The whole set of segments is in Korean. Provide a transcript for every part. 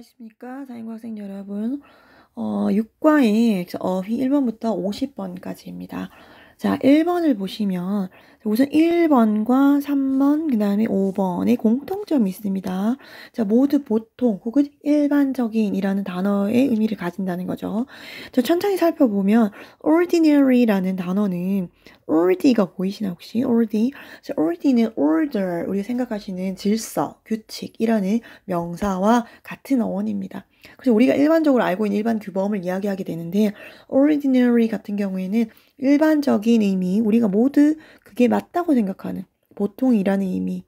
안녕하십니까 사인과 학생 여러분 어, 6과의 어휘 1번부터 50번까지입니다 자 1번을 보시면 우선 1번과 3번 그 다음에 5번의 공통점이 있습니다 자 모두 보통 혹은 일반적인 이라는 단어의 의미를 가진다는 거죠 자 천천히 살펴보면 ordinary 라는 단어는 already가 보이시나 요 혹시? already. already는 order, 우리가 생각하시는 질서, 규칙이라는 명사와 같은 어원입니다. 그래서 우리가 일반적으로 알고 있는 일반 규범을 이야기하게 되는데 ordinary 같은 경우에는 일반적인 의미, 우리가 모두 그게 맞다고 생각하는 보통이라는 의미를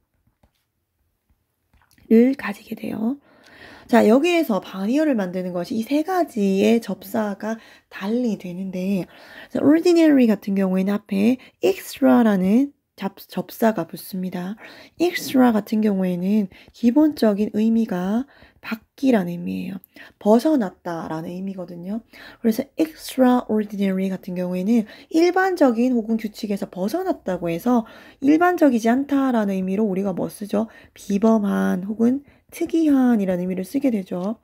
가지게 돼요. 자, 여기에서 바리어를 만드는 것이 이 세 가지의 접사가 달리 되는데, ordinary 같은 경우에는 앞에 extra라는 잡, 접사가 붙습니다. extra 같은 경우에는 기본적인 의미가 바뀌라는 의미예요. 벗어났다라는 의미거든요. 그래서 extraordinary 같은 경우에는 일반적인 혹은 규칙에서 벗어났다고 해서 일반적이지 않다라는 의미로 우리가 뭐 쓰죠? 비범한 혹은 특이한이라는 의미를 쓰게 되죠.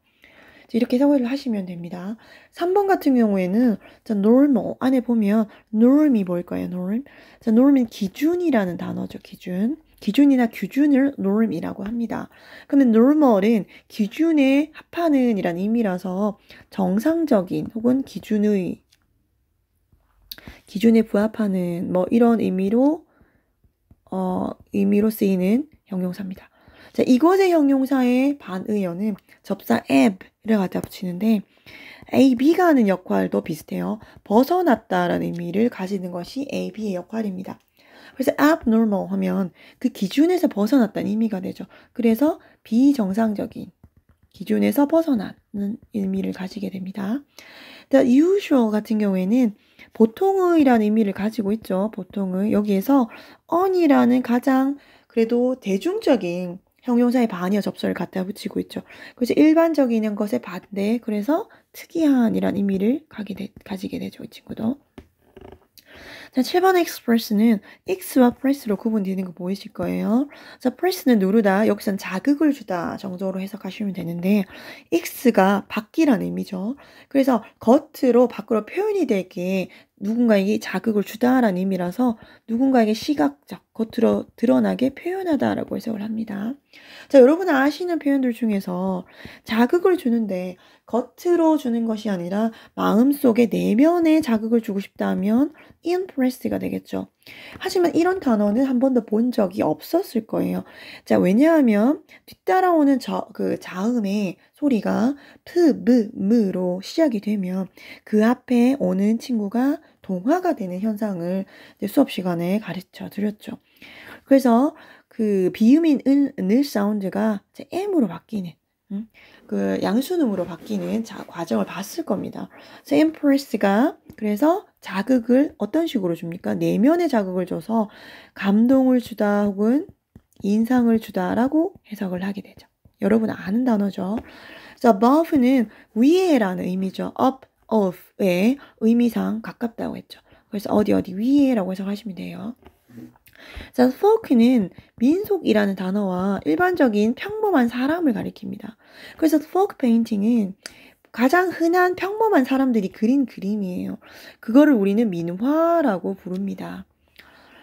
이렇게 해석을 하시면 됩니다. 3번 같은 경우에는 자, normal 안에 보면 norm이 뭘까요? norm. 자, norm은 기준이라는 단어죠. 기준. 기준이나 규준을 norm이라고 합니다. 근데 normal은 기준에 합하는 이라는 의미라서 정상적인 혹은 기준의 기준에 부합하는 뭐 이런 의미로 어 의미로 쓰이는 형용사입니다. 자, 이것의 형용사의 반의어는 접사 ab를 갖다 붙이는데 ab가 하는 역할도 비슷해요. 벗어났다라는 의미를 가지는 것이 ab의 역할입니다. 그래서 abnormal 하면 그 기준에서 벗어났다는 의미가 되죠. 그래서 비정상적인 기준에서 벗어나는 의미를 가지게 됩니다. The usual 같은 경우에는 보통의라는 의미를 가지고 있죠. 보통의 여기에서 on이라는 가장 그래도 대중적인 형용사의 반이어 접속을 갖다 붙이고 있죠. 그래서 일반적인 것의 반대, 네, 그래서 특이한이란 의미를 되, 가지게 되죠. 이 친구도. 자, 7번 express는 x와 press로 구분되는 거 보이실 거예요. 자, press는 누르다, 여기선 자극을 주다 정도로 해석하시면 되는데, x가 밖이라는 의미죠. 그래서 겉으로 밖으로 표현이 되게 누군가에게 자극을 주다라는 의미라서 누군가에게 시각적, 겉으로 드러나게 표현하다라고 해석을 합니다. 자, 여러분 아시는 표현들 중에서 자극을 주는데 겉으로 주는 것이 아니라 마음속에 내면에 자극을 주고 싶다면 impress가 되겠죠. 하지만 이런 단어는 한 번도 본 적이 없었을 거예요. 자, 왜냐하면 뒤따라오는 저, 그 자음의 소리가 트, 브, 무로 시작이 되면 그 앞에 오는 친구가 동화가 되는 현상을 수업 시간에 가르쳐 드렸죠. 그래서 그 비음인 은, 을 사운드가 M으로 바뀌는 그 양수음으로 바뀌는 자, 과정을 봤을 겁니다. 그래서 e m 가 그래서 자극을 어떤 식으로 줍니까? 내면의 자극을 줘서 감동을 주다 혹은 인상을 주다라고 해석을 하게 되죠. 여러분 아는 단어죠. 그래 above는 위에라는 의미죠. up, o f 의 의미상 가깝다고 했죠. 그래서 어디 어디 위에라고 해석하시면 돼요. 자, f o l 는 민속이라는 단어와 일반적인 평범한 사람을 가리킵니다. 그래서 folk p a 은 가장 흔한 평범한 사람들이 그린 그림이에요. 그거를 우리는 민화라고 부릅니다.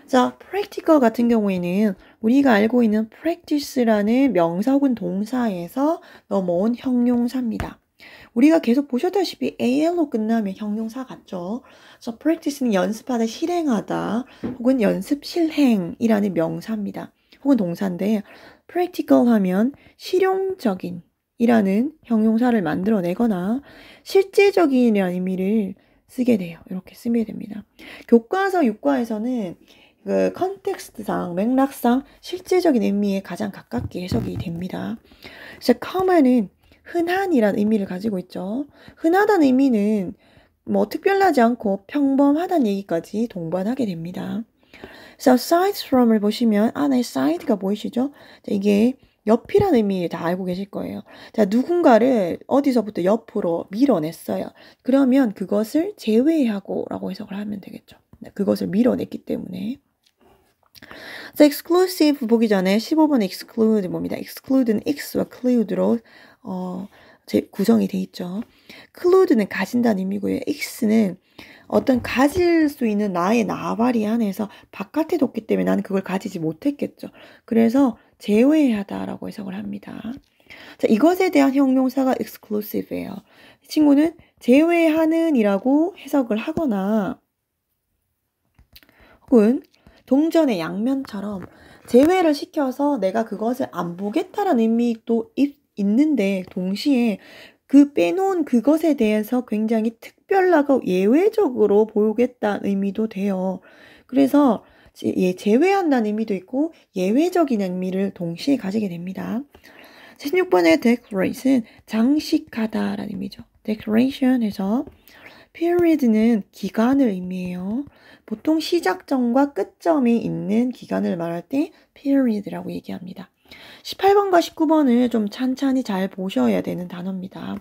자, practical 같은 경우에는 우리가 알고 있는 practice라는 명사 혹은 동사에서 넘어온 형용사입니다. 우리가 계속 보셨다시피 al로 끝나면 형용사 같죠. 그래 practice는 연습하다, 실행하다, 혹은 연습 실행이라는 명사입니다. 혹은 동사인데 practical 하면 실용적인 이라는 형용사를 만들어내거나 실제적인이라는 의미를 쓰게 돼요. 이렇게 쓰게 됩니다. 교과서 6과에서는 그 컨텍스트상 맥락상 실제적인 의미에 가장 가깝게 해석이 됩니다. 그래서 come는 흔한이라는 의미를 가지고 있죠. 흔하다는 의미는 뭐 특별하지 않고 평범하다는 얘기까지 동반하게 됩니다. 그래서 aside from을 보시면 안에 아, 네, side가 보이시죠? 이게 옆이라는 의미 다 알고 계실 거예요. 자, 누군가를 어디서부터 옆으로 밀어냈어요. 그러면 그것을 제외하고 라고 해석을 하면 되겠죠. 네, 그것을 밀어냈기 때문에. 자, exclusive 보기 전에 15번 exclude 뭡니다. exclude는 x와 clude로 어, 구성이 돼 있죠. 클로드는 가진다는 의미고요. 익스는 어떤 가질 수 있는 나의 나발이 안에서 바깥에 뒀기 때문에 나는 그걸 가지지 못했겠죠. 그래서 제외하다라고 해석을 합니다. 자, 이것에 대한 형용사가 exclusive예요. 친구는 제외하는이라고 해석을 하거나 혹은 동전의 양면처럼 제외를 시켜서 내가 그것을 안 보겠다라는 의미도 입, 있는데 동시에 그 빼놓은 그것에 대해서 굉장히 특별하고 예외적으로 보겠다는 의미도 돼요. 그래서 예, 제외한다는 의미도 있고 예외적인 의미를 동시에 가지게 됩니다. 16번의 decorate은 i 장식하다라는 의미죠. decoration에서 period는 기간을 의미해요. 보통 시작점과 끝점이 있는 기간을 말할 때 period라고 얘기합니다. 18번과 19번을 좀 찬찬히 잘 보셔야 되는 단어입니다.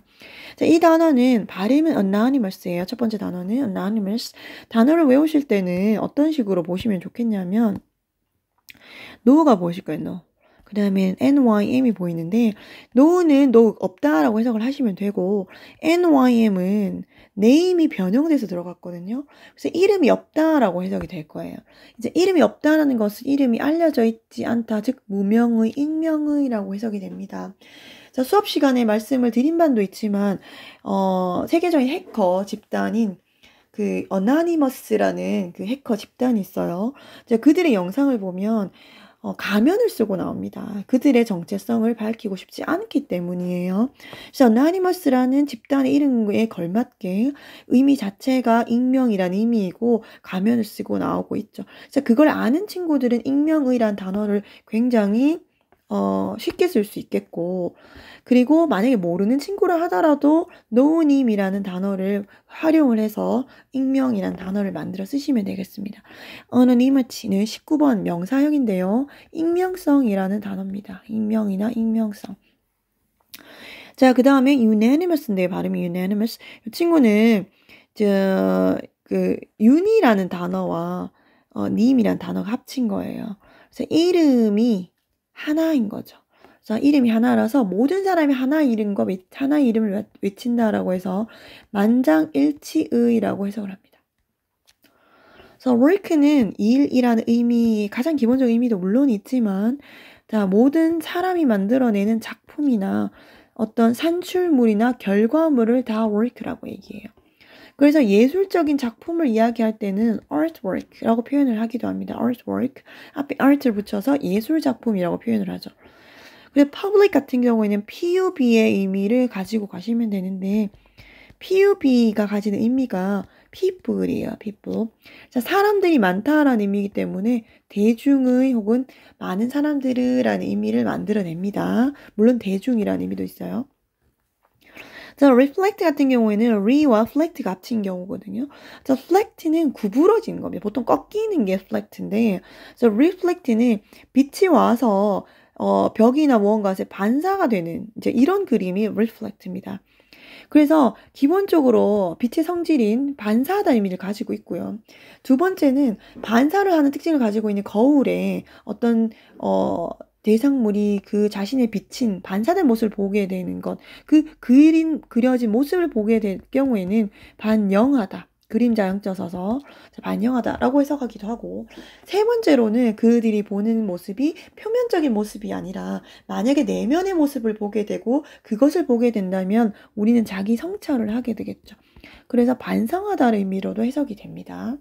자, 이 단어는 발음은 unanimous예요. 첫 번째 단어는 unanimous. 단어를 외우실 때는 어떤 식으로 보시면 좋겠냐면 n 가 보실 거예요. n 그 다음에 NYM이 보이는데 no는 no 없다라고 해석을 하시면 되고 NYM은 n a m 이 변형돼서 들어갔거든요. 그래서 이름이 없다라고 해석이 될 거예요. 이제 이름이 없다라는 것은 이름이 알려져 있지 않다, 즉 무명의, 익명의라고 해석이 됩니다. 자, 수업 시간에 말씀을 드린 반도 있지만 어, 세계적인 해커 집단인 그 어나니머스라는 그 해커 집단이 있어요. 자, 그들의 영상을 보면 어, 가면을 쓰고 나옵니다. 그들의 정체성을 밝히고 싶지 않기 때문이에요. 그래서 나니머스라는 집단의 이름에 걸맞게 의미 자체가 익명이란 의미이고 가면을 쓰고 나오고 있죠. 그래서 그걸 아는 친구들은 익명의란 단어를 굉장히 어, 쉽게 쓸 수 있겠고, 그리고 만약에 모르는 친구라 하더라도 노우님이라는 단어를 활용을 해서 익명이라는 단어를 만들어 쓰시면 되겠습니다. anonymity는 19번 명사형인데요. 익명성이라는 단어입니다. 익명이나 익명성. 자, 그 다음에 unanimous인데 발음이 unanimous. 이 친구는 저, 그, uni라는 단어와 어, 님이라는 단어가 합친 거예요. 그래서 이름이 하나인 거죠. 자, 이름이 하나라서 모든 사람이 하나 이름과 하나 이름을 외친다라고 해서 만장일치의라고 해석을 합니다. 그래서 work는 일이라는 의미 가장 기본적인 의미도 물론 있지만 자, 모든 사람이 만들어내는 작품이나 어떤 산출물이나 결과물을 다 work라고 얘기해요. 그래서 예술적인 작품을 이야기할 때는 artwork라고 표현을 하기도 합니다. artwork 앞에 art를 붙여서 예술 작품이라고 표현을 하죠. 근데 public 같은 경우에는 PUB의 의미를 가지고 가시면 되는데 PUB가 가지는 의미가 people이에요. people. 자, 사람들이 많다라는 의미이기 때문에 대중의 혹은 많은 사람들이라는 의미를 만들어냅니다. 물론 대중이라는 의미도 있어요. 자, reflect 같은 경우에는 re와 flect가 합친 경우거든요. 자, flect는 구부러진 겁니다. 보통 꺾이는 게 flect인데, 자, reflect는 빛이 와서 어, 벽이나 무언가에 반사가 되는 이제 이런 그림이 reflect입니다. 그래서 기본적으로 빛의 성질인 반사다는 의미를 가지고 있고요. 두 번째는 반사를 하는 특징을 가지고 있는 거울에 어떤 어 대상물이 그 자신의 비친 반사된 모습을 보게 되는 것, 그 그림 그려진 모습을 보게 될 경우에는 반영하다. 그림자 양자 서서 반영하다라고 해석하기도 하고 세 번째로는 그들이 보는 모습이 표면적인 모습이 아니라 만약에 내면의 모습을 보게 되고 그것을 보게 된다면 우리는 자기 성찰을 하게 되겠죠. 그래서 반성하다는 의미로도 해석이 됩니다.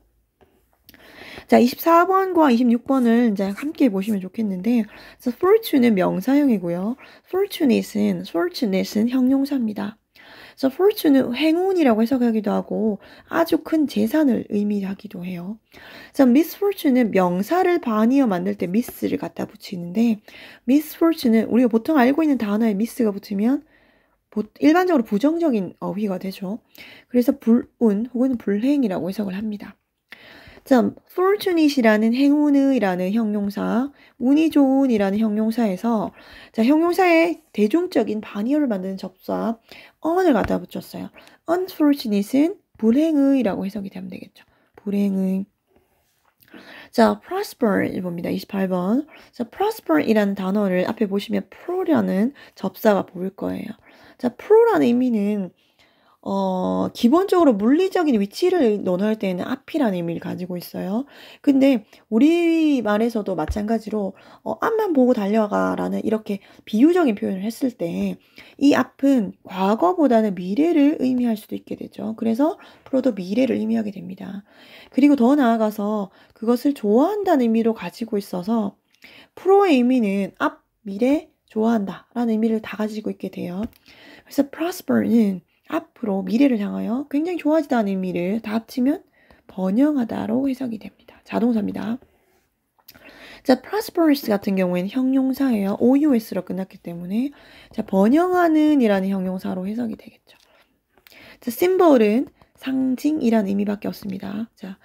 자, 24번과 26번을 이제 함께 보시면 좋겠는데, 그래서 fortune은 명사형이고요. fortunate은, fortunate은 형용사입니다. 그래서 fortune은 행운이라고 해석하기도 하고 아주 큰 재산을 의미하기도 해요. 그래서 misfortune은 명사를 반이어 만들 때 miss를 갖다 붙이는데 misfortune은 우리가 보통 알고 있는 단어에 miss가 붙으면 일반적으로 부정적인 어휘가 되죠. 그래서 불운 혹은 불행이라고 해석을 합니다. 참, fortune이라는 행운의라는 형용사, 운이 좋은이라는 형용사에서 자, 형용사의 대중적인 반어를 만드는 접사 on을 갖다 붙였어요. unfortunate은 불행의라고 해석이 되면 되겠죠. 불행의. 자, prosper 읽봅니다 28번. 자, prosper이라는 단어를 앞에 보시면 pro라는 접사가 보일 거예요. 자, pro라는 의미는 어, 기본적으로 물리적인 위치를 논할 때에는 앞이라는 의미를 가지고 있어요. 근데 우리 말에서도 마찬가지로 어, 앞만 보고 달려가라는 이렇게 비유적인 표현을 했을 때 이 앞은 과거보다는 미래를 의미할 수도 있게 되죠. 그래서 프로도 미래를 의미하게 됩니다. 그리고 더 나아가서 그것을 좋아한다는 의미로 가지고 있어서 프로의 의미는 앞, 미래, 좋아한다 라는 의미를 다 가지고 있게 돼요. 그래서 prosper는 앞으로 미래를 향하여 굉장히 좋아지지 않은 미를다 합치면 번영하다로 해석이 됩니다. 자동사입니다. 자, prosperous 같은 경우에는 형용사예요. OUS로 끝났기 때문에 자, 번영하는 이라는 형용사로 해석이 되겠죠. 자, 심볼은 상징이란 의미밖에 없습니다. 자,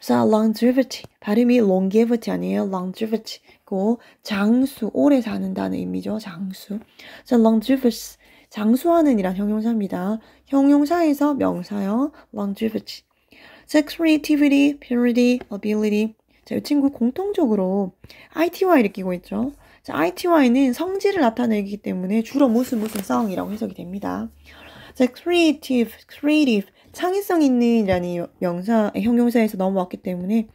자, longevity. 발음이 longevity 아니에요. longevity. 고, 장수, 오래 사는다는 의미죠. 장수. 자, l o n g e v i u s 장수하는이란 형용사입니다. 형용사에서 명사형 longevity, sexual activity, purity, ability. 자, 이 친구 공통적으로 ITY를 끼고 있죠. 자, ITY는 성질을 나타내기 때문에 주로 무슨 무슨 성이라고 해석이 됩니다. 자, creative, creative, 창의성 있는이라는 명사, 형용사에서 넘어왔기 때문에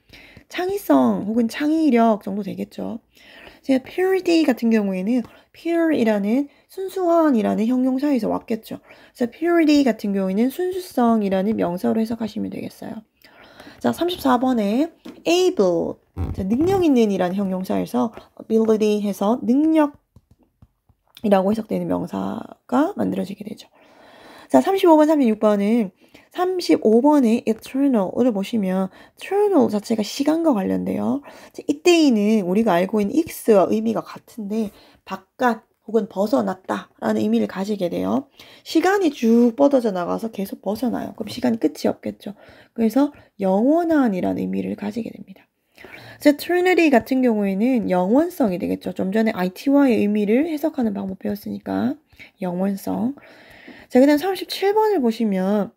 창의성 혹은 창의력 정도 되겠죠. 제가 purity 같은 경우에는 pure이라는 순수한이라는 형용사에서 왔겠죠. 그래서 purity 같은 경우에는 순수성이라는 명사로 해석하시면 되겠어요. 자, 34번에 able, 음. 자, 능력 있는 이라는 형용사에서 ability 해서 능력이라고 해석되는 명사가 만들어지게 되죠. 자, 35번, 36번은 35번의 eternal을 보시면 eternal 자체가 시간과 관련돼요. 이때에는 우리가 알고 있는 x 와 의미가 같은데 바깥 혹은 벗어났다라는 의미를 가지게 돼요. 시간이 쭉 뻗어져 나가서 계속 벗어나요. 그럼 시간이 끝이 없겠죠. 그래서 영원한이라는 의미를 가지게 됩니다. 이제 t 리 i n 같은 경우에는 영원성이 되겠죠. 좀 전에 IT와의 의미를 해석하는 방법 배웠으니까 영원성. 자, 그다음 37번을 보시면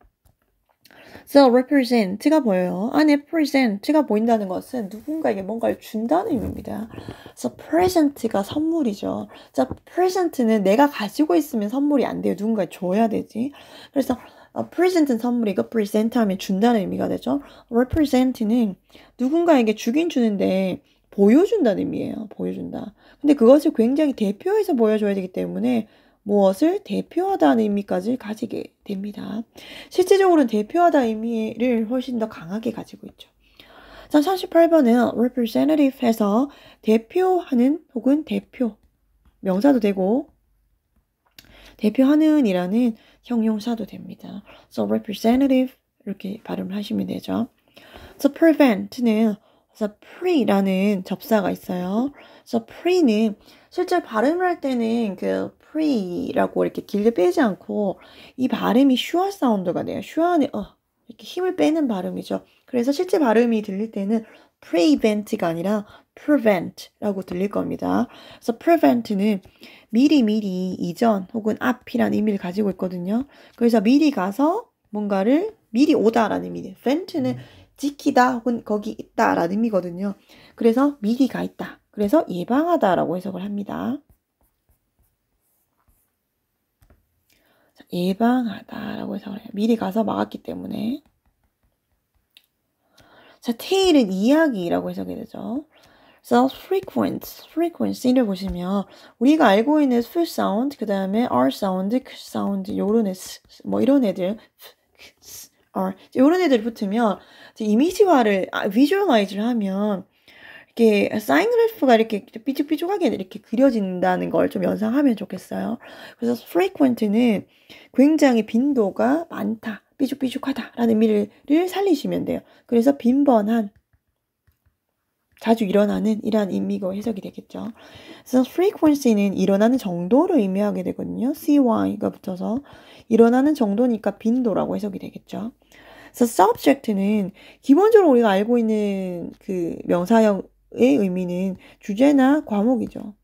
So represent가 보여요. 안에 아, 네, p r e s e n t 가 보인다는 것은 누군가에게 뭔가를 준다는 의미입니다. So present가 선물이죠. So present는 내가 가지고 있으면 선물이 안 돼요. 누군가 줘야 되지. 그래서 어, present은 선물이고 present 하면 준다는 의미가 되죠. represent는 누군가에게 주긴 주는데 보여준다는 의미예요. 보여준다. 근데 그것을 굉장히 대표해서 보여줘야 되기 때문에 무엇을 대표하다는 의미까지 가지게 됩니다. 실제적으로는 대표하다 의미를 훨씬 더 강하게 가지고 있죠. 자, 38번은 representative 해서 대표하는 혹은 대표, 명사도 되고, 대표하는 이라는 형용사도 됩니다. So representative 이렇게 발음을 하시면 되죠. So prevent는 so 서 pre라는 접사가 있어요. So 서 pre는 실제 발음을 할 때는 그 프리라고 이렇게 길게 빼지 않고 이 발음이 슈아 사운드가 돼요. 슈아는 어 이렇게 힘을 빼는 발음이죠. 그래서 실제 발음이 들릴 때는 prevent가 아니라 prevent라고 들릴 겁니다. 그래서 prevent는 미리미리 이전 혹은 앞이라는 의미를 가지고 있거든요. 그래서 미리 가서 뭔가를 미리 오다라는 의미. vent는 음. 지키다 혹은 거기 있다라는 의미거든요. 그래서 미리 가 있다. 그래서 예방하다라고 해석을 합니다. 예방하다라고 해서 그래요. 미리 가서 막았기 때문에. 자, tail은 이야기라고 해석이 되죠. 그래서 frequent, frequency를 보시면 우리가 알고 있는 f sound, 그 다음에 r sound, k sound, 요런 애, 뭐 이런 애들, r 요런 애들 붙으면 이미지화를 아, visualize를 하면 이렇게 사인 그래프가 이렇게 삐죽삐죽하게 이렇게 그려진다는 걸 좀 연상하면 좋겠어요. 그래서 frequent는 굉장히 빈도가 많다, 삐죽삐죽하다라는 의미를 살리시면 돼요. 그래서 빈번한 자주 일어나는 이러한 의미고 해석이 되겠죠. 그래서 frequency는 일어나는 정도를 의미하게 되거든요. cy가 붙어서 일어나는 정도니까 빈도라고 해석이 되겠죠. 그래서 subject는 기본적으로 우리가 알고 있는 그 명사형 의미는 의 주제나 과목이죠.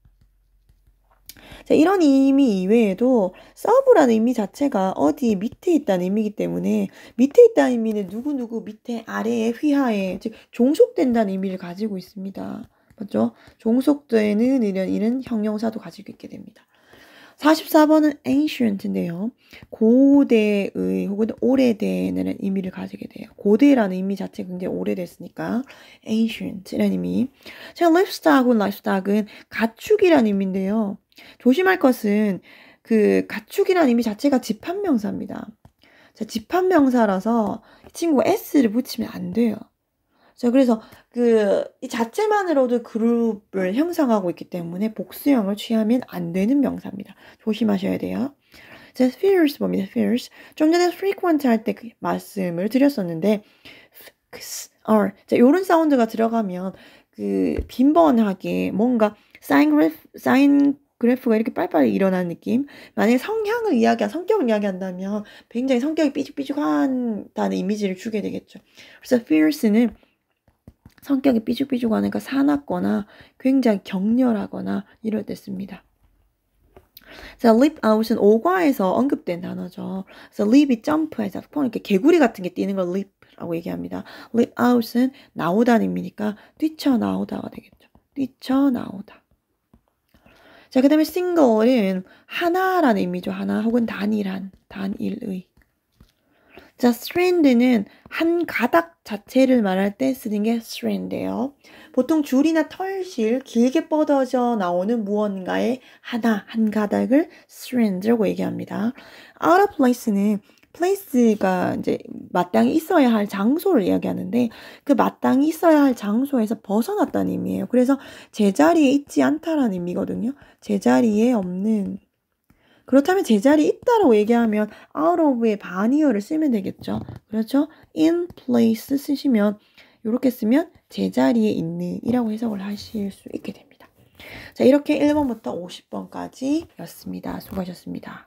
자, 이런 의미 이외에도 서브라는 의미 자체가 어디 밑에 있다는 의미이기 때문에 밑에 있다는 의미는 누구누구 밑에 아래에 휘하에 즉 종속된다는 의미를 가지고 있습니다. 맞죠? 종속되는 이런, 이런 형용사도 가지고 있게 됩니다. 44번은 ancient인데요. 고대의 혹은 오래된이라는 의미를 가지게 돼요. 고대라는 의미 자체가 굉장히 오래됐으니까 ancient이라는 의미. 자, livestock은 livestock은 가축이라는 의미인데요. 조심할 것은 그 가축이라는 의미 자체가 집합명사입니다. 자, 집합명사라서 친구가 s를 붙이면 안 돼요. 자, 그래서 그 이 자체만으로도 그룹을 형성하고 있기 때문에 복수형을 취하면 안 되는 명사입니다. 조심하셔야 돼요. 자, fierce 니다 f i e r c 좀 전에 frequent 할때그 말씀을 드렸었는데 r 자, 요런 사운드가 들어가면 그 빈번하게 뭔가 사인 그래프 사인 그래프가 이렇게 빨빨리 리 일어나는 느낌. 만약에 성향을 이야기한, 성격을 이야기한다면 굉장히 성격이 삐죽삐죽한다는 이미지를 주게 되겠죠. 그래서 fierce는 성격이 삐죽삐죽하니까 사납거나 굉장히 격렬하거나 이럴 때 씁니다. 자, leap out은 오과에서 언급된 단어죠. 그래서 leap이 점프해서 이렇게 개구리 같은 게 뛰는 걸 leap라고 얘기합니다. leap out은 나오다입니까 뛰쳐나오다가 되겠죠. 뛰쳐나오다. 자, 그 다음에 single은 하나라는 의미죠. 하나 혹은 단일한, 단일의. 자, strand는 한 가닥 자체를 말할 때 쓰는 게 strand예요. 보통 줄이나 털실, 길게 뻗어져 나오는 무언가의 하나, 한 가닥을 strand라고 얘기합니다. out of place는 place가 이제 마땅히 있어야 할 장소를 이야기하는데 그 마땅히 있어야 할 장소에서 벗어났다는 의미예요. 그래서 제자리에 있지 않다라는 의미거든요. 제자리에 없는 그렇다면 제자리 있다라고 얘기하면 out of의 반이어를 쓰면 되겠죠. 그렇죠? in place 쓰시면 이렇게 쓰면 제자리에 있는 이라고 해석을 하실 수 있게 됩니다. 자, 이렇게 1번부터 50번까지였습니다. 수고하셨습니다.